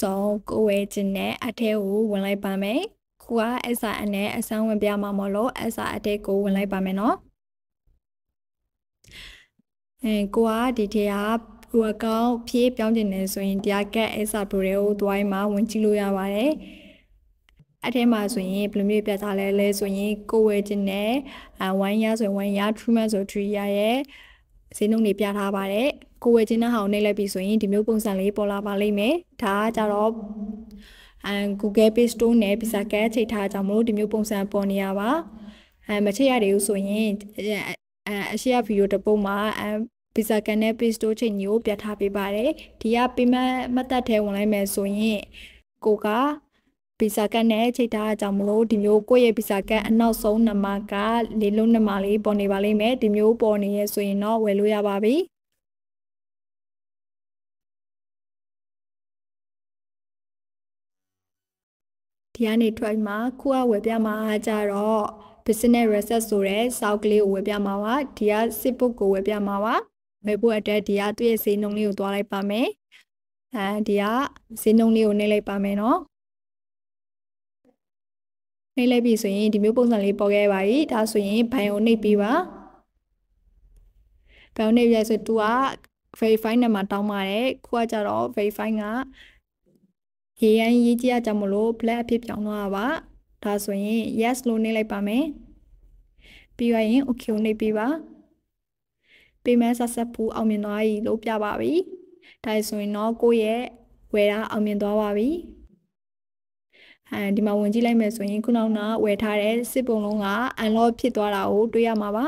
ဆုံးကိုဝယ်ခြင်းနဲ့အထဲကိုဝင်လိုက်ပါမယ်။ခုကအစာအနဲ့အစမ်းဝင်ပြမှာမလို့အစာအထဲကိုဝင်လိုက်ပါမယ်နော်။အဲကိုကဒီထဲကဘူအကောင့်ဖြည့်ပြောင်းခြင်းနဲ့ဆိုရင်တရားကက်အစာဘူရဲကိုသွားရင်မှဝင်ကြည့်လို့ရပါတယ်။အထဲမှာဆိုရင်ဘယ်လိုမျိုးပြသလဲလဲဆိုရင်ကိုယ်ဝယ်ခြင်းနဲ့ဝိုင်းရဆိုရင်ဝိုင်းရ treatment ဆို tree ရရဲ့ဈေးနှုန်းတွေပြထားပါတယ်။ကိုဝယ်ခြင်းတဲ့ဟာကိုနှိပ်လိုက်ပြီဆိုရင်ဒီမျိုးပုံစံလေးပေါ်လာပါလိမ့်မယ်။ဒါကကြတော့အမ် Google Play Store နဲ့ Pizza Cat ချိန်ထားကြမလို့ဒီမျိုးပုံစံပေါ်နေရပါ။အဲမချိန်ရသေးဘူးဆိုရင်အဲအရှိရဗီဒီယိုတစ်ပုဒ်မှာအဲ Pizza Cat နဲ့ Play Store ချိန်ညို့ပြထားပေးပါတယ်။ဒီက payment မတ်တပ်ထဲဝင်လိုက်မယ်ဆိုရင်ကိုကဗီဇာကတ်နဲ့ချိန်ထားအကြောင်းမလို့ဒီမျိုးကိုယ့်ရဲ့ဗီဇာကတ်အနောက်ဆုံးနံပါတ်ကလေးလုံးနံပါတ်လေးပေါ်နေပါလိမ့်မယ်ဒီမျိုးပေါ်နေရဆိုရင်တော့ဝယ်လို့ရပါပြီဒီကနေထွက်မှာခုအဝယ်ပြမှာကြတော့ business reset ဆိုတဲ့စောက်ကလေးကိုဝယ်ပြမှာပါဒီက sit book ကိုဝယ်ပြမှာပါမေဖို့အတွက်ဒီကသူ့ရဲ့ဈေးနှုန်းလေးကိုသွားလိုက်ပါမယ်အဲဒီကဈေးနှုန်းလေးကိုနှိမ့်လိုက်ပါမယ်နော်နှိပ်လိုက်ပြီဆိုရင်ဒီမျိုးပုံစံလေးပေါ်ခဲ့ပါပြီဒါဆိုရင်ဘိုင်ကိုနှိပ်ပြီးပါဘိုင်ကိုနှိပ်ရိုက်ဆိုသူက verify နဲ့မှာတောင်းပါတယ်ခုကကြတော့ verify ကရေရန်ရေးကြည့်ရကြမလို့ black အဖြစ်ပြောင်းသွားတာပါဒါဆိုရင် yes လို့နှိပ်လိုက်ပါမယ်ပြီးရရင် okay ကိုနှိပ်ပြီးပါ payment successful အောင်မြင်သွားပြီလို့ပြပါပြီဒါဆိုရင်တော့ကိုယ့်ရဲ့ဝယ်တာအောင်မြင်သွားပါပြီအဲဒီမှာဝင်ကြည့်လိုက်မယ်ဆိုရင် ခုနောက်ကဝယ်ထားတဲ့စစ်ပုံလုံးက unlock ဖြစ်သွားတာကိုတွေ့ရမှာပါ